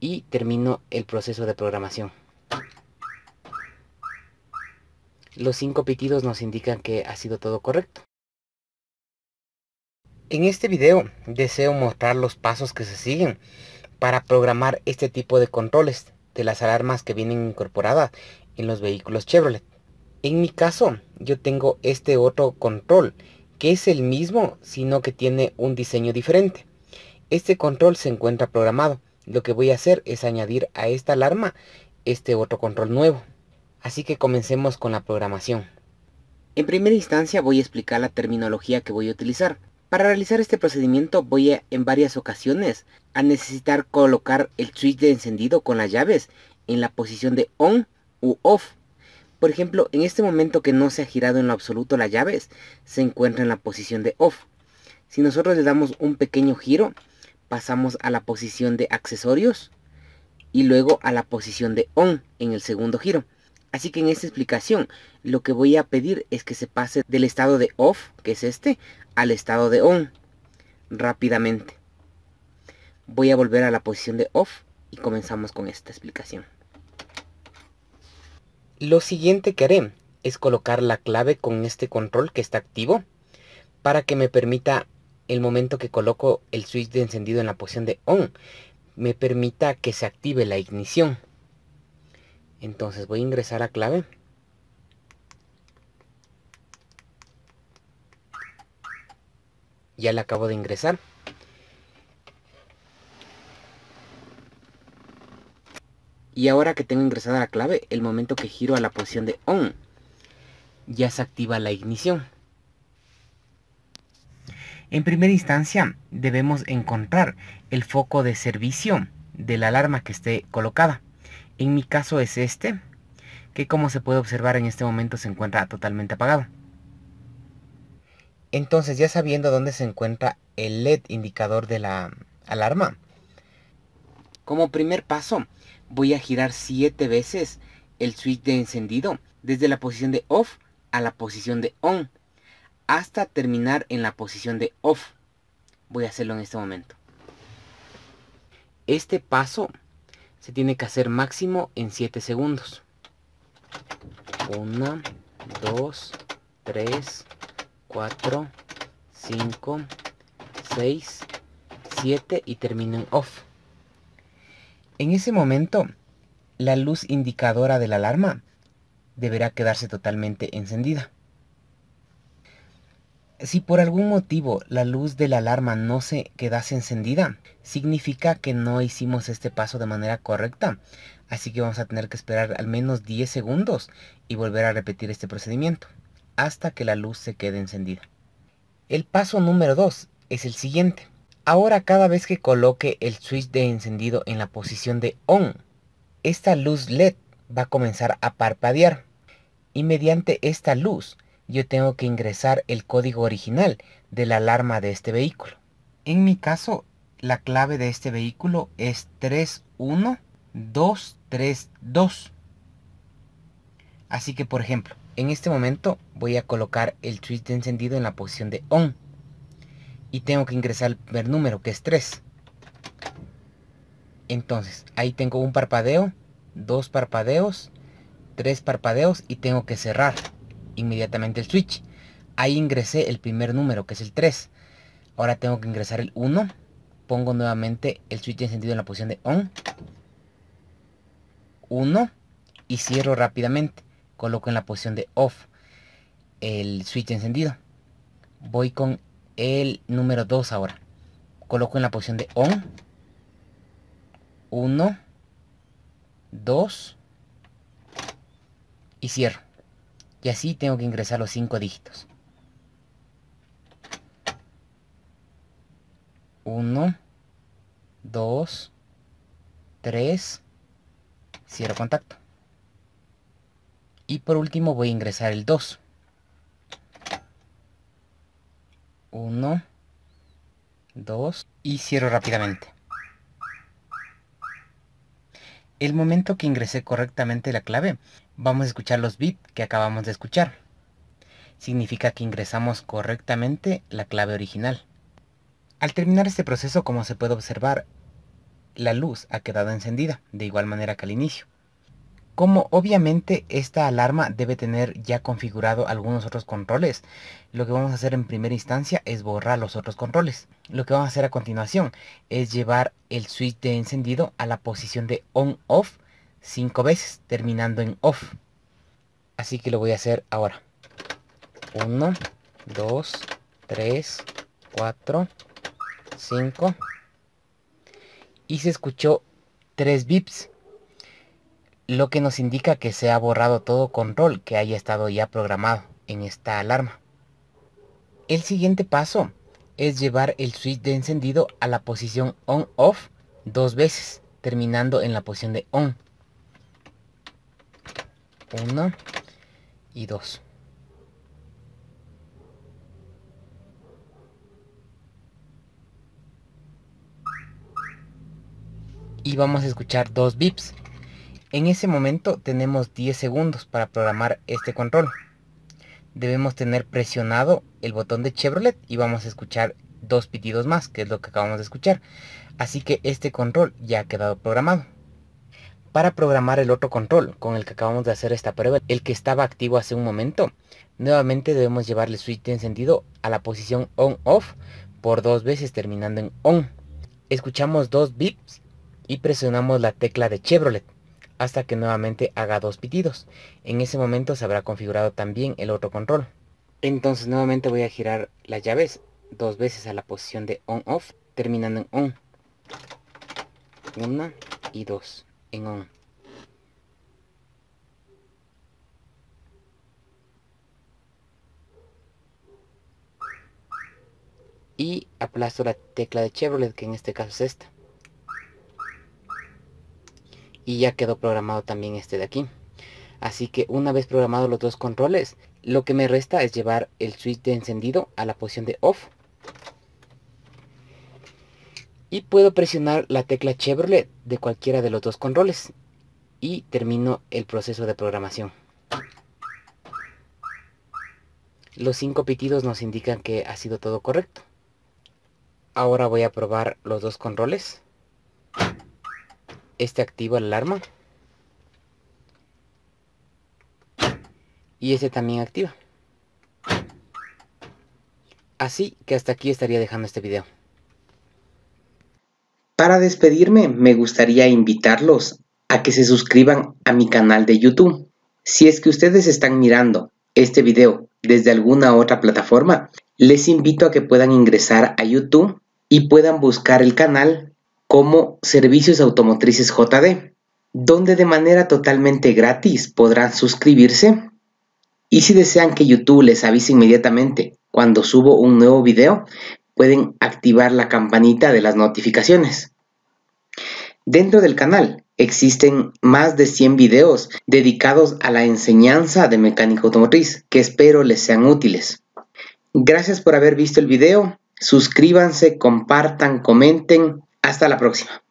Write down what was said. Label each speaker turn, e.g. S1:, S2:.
S1: y termino el proceso de programación. Los cinco pitidos nos indican que ha sido todo correcto. En este video deseo mostrar los pasos que se siguen para programar este tipo de controles de las alarmas que vienen incorporadas en los vehículos Chevrolet. En mi caso yo tengo este otro control que es el mismo sino que tiene un diseño diferente. Este control se encuentra programado lo que voy a hacer es añadir a esta alarma este otro control nuevo. Así que comencemos con la programación. En primera instancia voy a explicar la terminología que voy a utilizar. Para realizar este procedimiento voy a, en varias ocasiones a necesitar colocar el switch de encendido con las llaves en la posición de on u off. Por ejemplo, en este momento que no se ha girado en lo absoluto las llaves, se encuentra en la posición de off. Si nosotros le damos un pequeño giro, pasamos a la posición de accesorios y luego a la posición de on en el segundo giro. Así que en esta explicación lo que voy a pedir es que se pase del estado de off, que es este, al estado de on rápidamente. Voy a volver a la posición de off y comenzamos con esta explicación. Lo siguiente que haré es colocar la clave con este control que está activo para que me permita el momento que coloco el switch de encendido en la posición de on me permita que se active la ignición. Entonces voy a ingresar a clave. Ya la acabo de ingresar. Y ahora que tengo ingresada la clave, el momento que giro a la posición de on, ya se activa la ignición. En primera instancia, debemos encontrar el foco de servicio de la alarma que esté colocada. En mi caso es este, que como se puede observar en este momento se encuentra totalmente apagado. Entonces ya sabiendo dónde se encuentra el LED indicador de la alarma, como primer paso voy a girar 7 veces el switch de encendido desde la posición de off a la posición de on hasta terminar en la posición de off. Voy a hacerlo en este momento. Este paso se tiene que hacer máximo en 7 segundos. 1, 2, 3, 4, 5, 6, 7 y termino en off. En ese momento, la luz indicadora de la alarma deberá quedarse totalmente encendida. Si por algún motivo la luz de la alarma no se quedase encendida, significa que no hicimos este paso de manera correcta. Así que vamos a tener que esperar al menos 10 segundos y volver a repetir este procedimiento hasta que la luz se quede encendida. El paso número 2 es el siguiente. Ahora cada vez que coloque el switch de encendido en la posición de on, esta luz LED va a comenzar a parpadear. Y mediante esta luz yo tengo que ingresar el código original de la alarma de este vehículo. En mi caso, la clave de este vehículo es 31232. Así que, por ejemplo, en este momento voy a colocar el switch encendido en la posición de ON. Y tengo que ingresar el primer número, que es 3. Entonces, ahí tengo un parpadeo, dos parpadeos, tres parpadeos y tengo que cerrar inmediatamente el switch. Ahí ingresé el primer número, que es el 3. Ahora tengo que ingresar el 1. Pongo nuevamente el switch encendido en la posición de on. 1. Y cierro rápidamente. Coloco en la posición de off el switch encendido. Voy con el número 2 ahora. Coloco en la posición de on. 1. 2. Y cierro y así tengo que ingresar los 5 dígitos. 1, 2, 3, cierro contacto. Y por último voy a ingresar el 2. 1, 2 y cierro rápidamente el momento que ingresé correctamente la clave, vamos a escuchar los bits que acabamos de escuchar. Significa que ingresamos correctamente la clave original. Al terminar este proceso, como se puede observar, la luz ha quedado encendida, de igual manera que al inicio como obviamente esta alarma debe tener ya configurado algunos otros controles, lo que vamos a hacer en primera instancia es borrar los otros controles. Lo que vamos a hacer a continuación es llevar el switch de encendido a la posición de on-off cinco veces, terminando en off. Así que lo voy a hacer ahora. 1, 2, 3, 4, 5. Y se escuchó tres bips lo que nos indica que se ha borrado todo control que haya estado ya programado en esta alarma. El siguiente paso es llevar el switch de encendido a la posición on-off dos veces, terminando en la posición de on. 1 y 2. Y vamos a escuchar dos bips. En ese momento tenemos 10 segundos para programar este control. Debemos tener presionado el botón de Chevrolet y vamos a escuchar dos pitidos más, que es lo que acabamos de escuchar. Así que este control ya ha quedado programado. Para programar el otro control con el que acabamos de hacer esta prueba, el que estaba activo hace un momento, nuevamente debemos llevarle switch encendido a la posición on-off por dos veces terminando en on. Escuchamos dos bips y presionamos la tecla de Chevrolet hasta que nuevamente haga dos pitidos. En ese momento se habrá configurado también el otro control. Entonces nuevamente voy a girar las llaves dos veces a la posición de on-off, terminando en on. Una y dos en on. Y aplasto la tecla de Chevrolet, que en este caso es esta y ya quedó programado también este de aquí. Así que una vez programados los dos controles, lo que me resta es llevar el switch de encendido a la posición de off. Y puedo presionar la tecla Chevrolet de cualquiera de los dos controles. Y termino el proceso de programación. Los cinco pitidos nos indican que ha sido todo correcto. Ahora voy a probar los dos controles este activa la alarma. Y este también activa. Así que hasta aquí estaría dejando este video. Para despedirme me gustaría invitarlos a que se suscriban a mi canal de YouTube. Si es que ustedes están mirando este video desde alguna otra plataforma, les invito a que puedan ingresar a YouTube y puedan buscar el canal como Servicios Automotrices JD, donde de manera totalmente gratis podrán suscribirse. Y si desean que YouTube les avise inmediatamente cuando subo un nuevo video, pueden activar la campanita de las notificaciones. Dentro del canal existen más de 100 videos dedicados a la enseñanza de mecánica automotriz que espero les sean útiles. Gracias por haber visto el video, suscríbanse, compartan, comenten hasta la próxima.